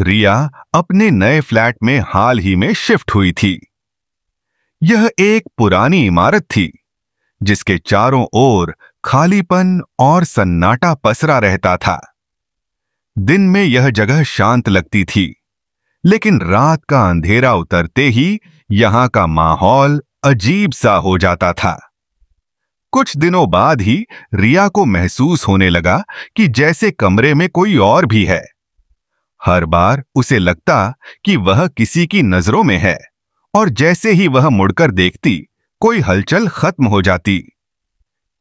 रिया अपने नए फ्लैट में हाल ही में शिफ्ट हुई थी यह एक पुरानी इमारत थी जिसके चारों ओर खालीपन और सन्नाटा पसरा रहता था दिन में यह जगह शांत लगती थी लेकिन रात का अंधेरा उतरते ही यहां का माहौल अजीब सा हो जाता था कुछ दिनों बाद ही रिया को महसूस होने लगा कि जैसे कमरे में कोई और भी है हर बार उसे लगता कि वह किसी की नजरों में है और जैसे ही वह मुड़कर देखती कोई हलचल खत्म हो जाती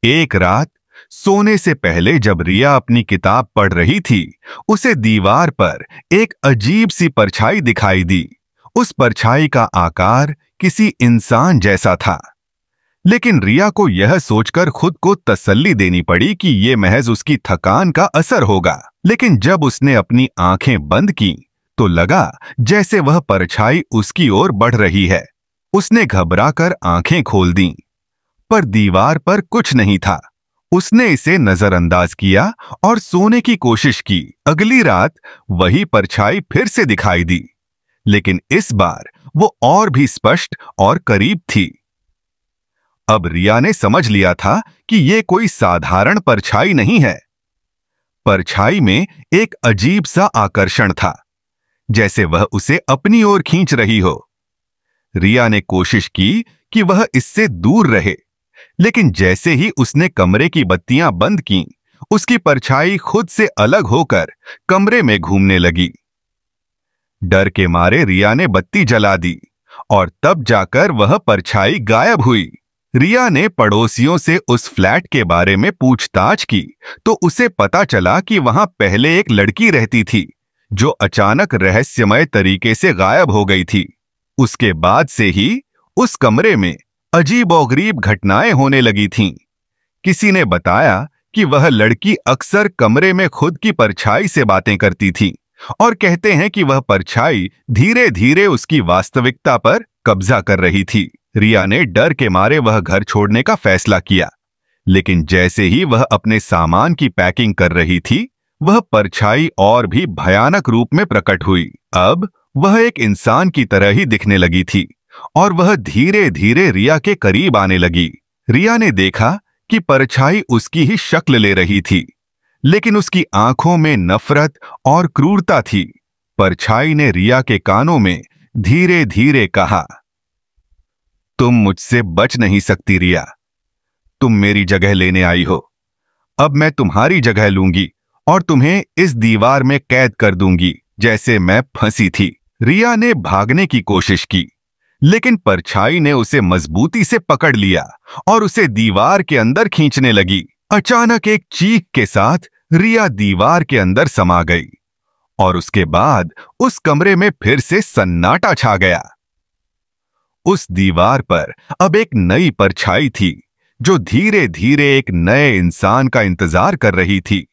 एक रात सोने से पहले जब रिया अपनी किताब पढ़ रही थी उसे दीवार पर एक अजीब सी परछाई दिखाई दी उस परछाई का आकार किसी इंसान जैसा था लेकिन रिया को यह सोचकर खुद को तसल्ली देनी पड़ी कि यह महज उसकी थकान का असर होगा लेकिन जब उसने अपनी आंखें बंद की तो लगा जैसे वह परछाई उसकी ओर बढ़ रही है उसने घबराकर आंखें खोल दी पर दीवार पर कुछ नहीं था उसने इसे नजरअंदाज किया और सोने की कोशिश की अगली रात वही परछाई फिर से दिखाई दी लेकिन इस बार वो और भी स्पष्ट और करीब थी अब रिया ने समझ लिया था कि यह कोई साधारण परछाई नहीं है परछाई में एक अजीब सा आकर्षण था जैसे वह उसे अपनी ओर खींच रही हो रिया ने कोशिश की कि वह इससे दूर रहे लेकिन जैसे ही उसने कमरे की बत्तियां बंद की उसकी परछाई खुद से अलग होकर कमरे में घूमने लगी डर के मारे रिया ने बत्ती जला दी और तब जाकर वह परछाई गायब हुई रिया ने पड़ोसियों से उस फ्लैट के बारे में पूछताछ की तो उसे पता चला कि वहां पहले एक लड़की रहती थी जो अचानक रहस्यमय तरीके से गायब हो गई थी उसके बाद से ही उस कमरे में अजीबोगरीब घटनाएं होने लगी थीं। किसी ने बताया कि वह लड़की अक्सर कमरे में खुद की परछाई से बातें करती थी और कहते हैं कि वह परछाई धीरे धीरे उसकी वास्तविकता पर कब्जा कर रही थी रिया ने डर के मारे वह घर छोड़ने का फैसला किया लेकिन जैसे ही वह अपने सामान की पैकिंग कर रही थी वह परछाई और भी भयानक रूप में प्रकट हुई अब वह एक इंसान की तरह ही दिखने लगी थी और वह धीरे धीरे रिया के करीब आने लगी रिया ने देखा कि परछाई उसकी ही शक्ल ले रही थी लेकिन उसकी आंखों में नफरत और क्रूरता थी परछाई ने रिया के कानों में धीरे धीरे कहा तुम मुझसे बच नहीं सकती रिया तुम मेरी जगह लेने आई हो अब मैं तुम्हारी जगह लूंगी और तुम्हें इस दीवार में कैद कर दूंगी जैसे मैं फंसी थी रिया ने भागने की कोशिश की लेकिन परछाई ने उसे मजबूती से पकड़ लिया और उसे दीवार के अंदर खींचने लगी अचानक एक चीख के साथ रिया दीवार के अंदर समा गई और उसके बाद उस कमरे में फिर से सन्नाटा छा गया उस दीवार पर अब एक नई परछाई थी जो धीरे धीरे एक नए इंसान का इंतजार कर रही थी